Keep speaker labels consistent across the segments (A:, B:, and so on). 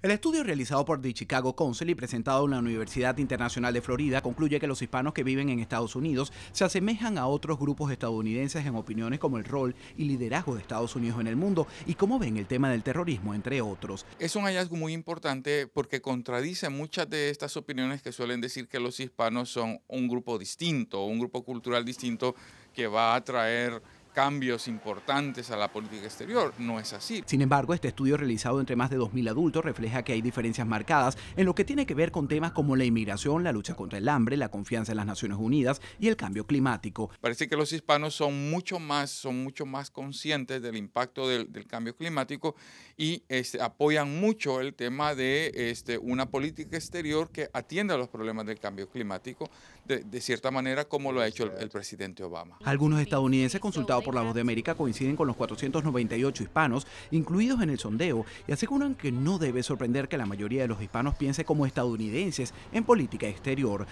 A: El estudio realizado por The Chicago Council y presentado en la Universidad Internacional de Florida concluye que los hispanos que viven en Estados Unidos se asemejan a otros grupos estadounidenses en opiniones como el rol y liderazgo de Estados Unidos en el mundo y cómo ven el tema del terrorismo, entre otros.
B: Es un hallazgo muy importante porque contradice muchas de estas opiniones que suelen decir que los hispanos son un grupo distinto, un grupo cultural distinto que va a atraer cambios importantes a la política exterior.
A: No es así. Sin embargo, este estudio realizado entre más de 2.000 adultos refleja que hay diferencias marcadas en lo que tiene que ver con temas como la inmigración, la lucha contra el hambre, la confianza en las Naciones Unidas y el cambio climático.
B: Parece que los hispanos son mucho más, son mucho más conscientes del impacto del, cambio climático y este, apoyan mucho el tema de este, una política exterior que atienda a los problemas del cambio climático de, cierta manera como lo ha hecho el, presidente Obama.
A: Algunos estadounidenses consultados por la Voz de América coinciden con los 498 hispanos incluidos en el sondeo y aseguran que no debe sorprender que la mayoría de los hispanos piense como estadounidenses en política exterior.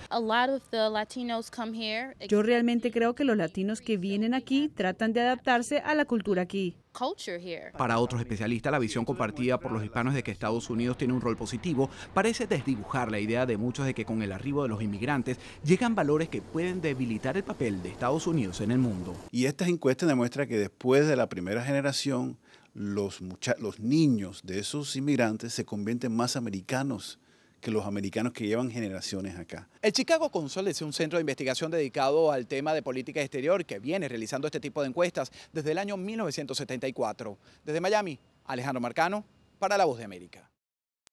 C: Yo realmente creo que los latinos que vienen aquí tratan de adaptarse a la cultura aquí.
A: Para otros especialistas, la visión compartida por los hispanos de que Estados Unidos tiene un rol positivo parece desdibujar la idea de muchos de que con el arribo de los inmigrantes llegan valores que pueden debilitar el papel de Estados Unidos en el mundo. Y estas
D: encuestas demuestran que después de la primera generación, los, los niños de esos inmigrantes se convierten más americanos que los americanos que llevan generaciones acá.
A: El Chicago Consol es un centro de investigación dedicado al tema de política exterior que viene realizando este tipo de encuestas desde el año 1974. Desde Miami, Alejandro Marcano, para La Voz de América.